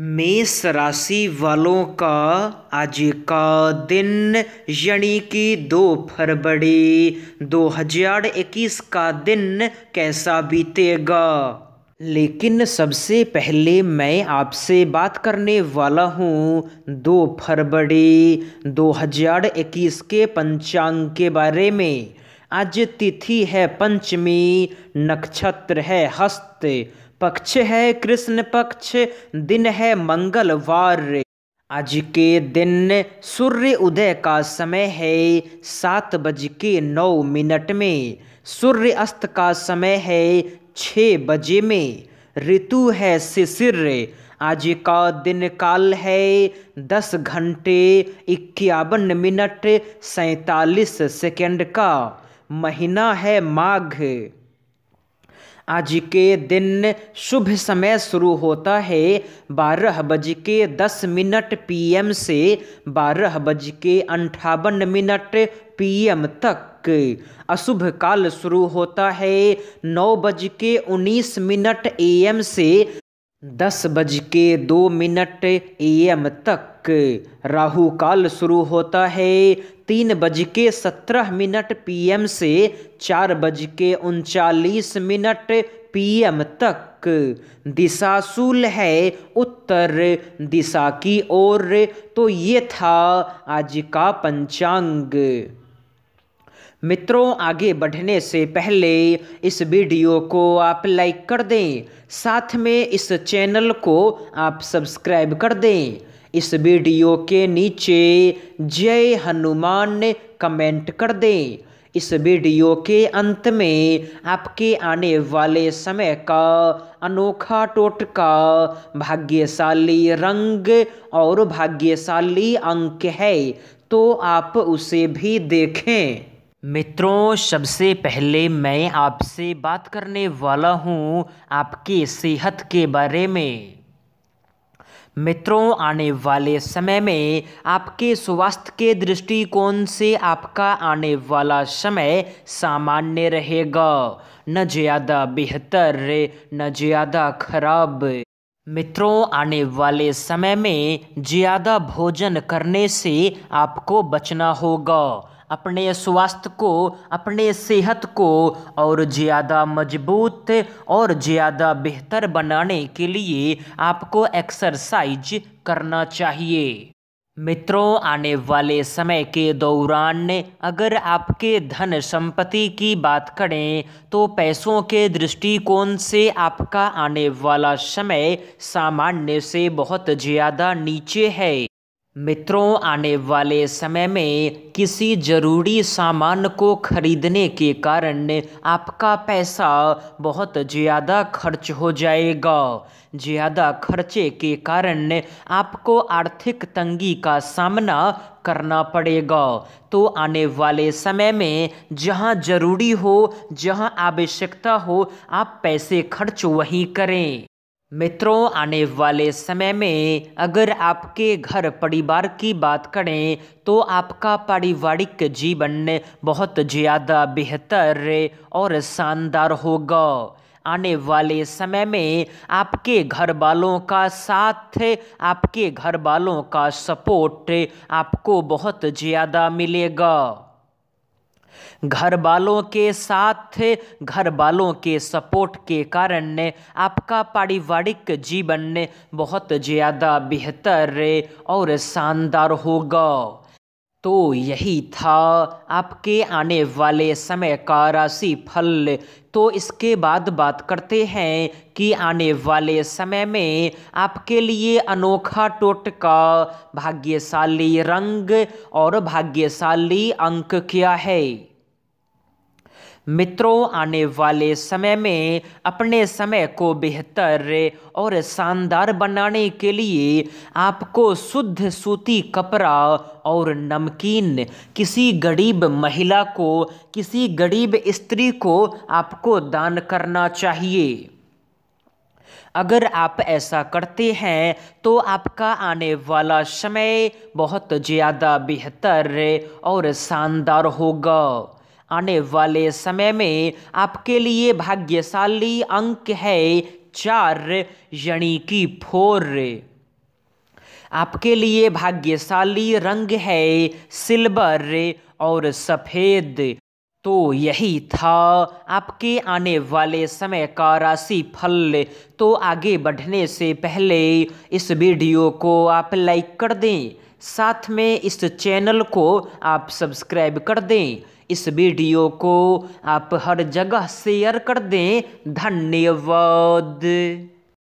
मेष राशि वालों का आज का दिन यानी कि दो फरवरी 2021 का दिन कैसा बीतेगा लेकिन सबसे पहले मैं आपसे बात करने वाला हूँ दो फरवरी 2021 के पंचांग के बारे में आज तिथि है पंचमी नक्षत्र है हस्त पक्ष है कृष्ण पक्ष दिन है मंगलवार आज के दिन सूर्य उदय का समय है सात बज के नौ मिनट में सूर्य अस्त का समय है छः बजे में ऋतु है शिशिर आज का दिन काल है दस घंटे इक्यावन मिनट सैतालीस सेकंड का महीना है माघ आज के दिन शुभ समय शुरू होता है बारह बज के दस मिनट पीएम से बारह बज के अंठावन मिनट पीएम तक अशुभ काल शुरू होता है नौ बज के उन्नीस मिनट एएम से दस बज के दो मिनट एएम तक राहु काल शुरू होता है तीन बज के सत्रह मिनट पीएम से चार बज के उनचालीस मिनट पीएम तक दिशा सूल है उत्तर दिशा की ओर तो ये था आज का पंचांग मित्रों आगे बढ़ने से पहले इस वीडियो को आप लाइक कर दें साथ में इस चैनल को आप सब्सक्राइब कर दें इस वीडियो के नीचे जय हनुमान कमेंट कर दें इस वीडियो के अंत में आपके आने वाले समय का अनोखा टोटका भाग्यशाली रंग और भाग्यशाली अंक है तो आप उसे भी देखें मित्रों सबसे पहले मैं आपसे बात करने वाला हूँ आपकी सेहत के बारे में मित्रों आने वाले समय में आपके स्वास्थ्य के दृष्टिकोण से आपका आने वाला समय सामान्य रहेगा न ज़्यादा बेहतर न ज़्यादा खराब मित्रों आने वाले समय में ज़्यादा भोजन करने से आपको बचना होगा अपने स्वास्थ्य को अपने सेहत को और ज़्यादा मजबूत और ज़्यादा बेहतर बनाने के लिए आपको एक्सरसाइज करना चाहिए मित्रों आने वाले समय के दौरान अगर आपके धन संपत्ति की बात करें तो पैसों के दृष्टिकोण से आपका आने वाला समय सामान्य से बहुत ज़्यादा नीचे है मित्रों आने वाले समय में किसी ज़रूरी सामान को खरीदने के कारण आपका पैसा बहुत ज़्यादा खर्च हो जाएगा ज़्यादा खर्चे के कारण आपको आर्थिक तंगी का सामना करना पड़ेगा तो आने वाले समय में जहाँ ज़रूरी हो जहाँ आवश्यकता हो आप पैसे खर्च वहीं करें मित्रों आने वाले समय में अगर आपके घर परिवार की बात करें तो आपका पारिवारिक जीवन बहुत ज़्यादा बेहतर और शानदार होगा आने वाले समय में आपके घर वालों का साथ आपके घर वालों का सपोर्ट आपको बहुत ज़्यादा मिलेगा घर वालों के साथ घर वालों के सपोर्ट के कारण ने आपका पारिवारिक जीवन ने बहुत ज़्यादा बेहतर और शानदार होगा तो यही था आपके आने वाले समय का राशि फल तो इसके बाद बात करते हैं कि आने वाले समय में आपके लिए अनोखा टोटका भाग्यशाली रंग और भाग्यशाली अंक क्या है मित्रों आने वाले समय में अपने समय को बेहतर और शानदार बनाने के लिए आपको शुद्ध सूती कपड़ा और नमकीन किसी गरीब महिला को किसी गरीब स्त्री को आपको दान करना चाहिए अगर आप ऐसा करते हैं तो आपका आने वाला समय बहुत ज़्यादा बेहतर और शानदार होगा आने वाले समय में आपके लिए भाग्यशाली अंक है चार यानी कि फोर आपके लिए भाग्यशाली रंग है सिल्वर और सफ़ेद तो यही था आपके आने वाले समय का राशि फल तो आगे बढ़ने से पहले इस वीडियो को आप लाइक कर दें साथ में इस चैनल को आप सब्सक्राइब कर दें इस वीडियो को आप हर जगह शेयर कर दें धन्यवाद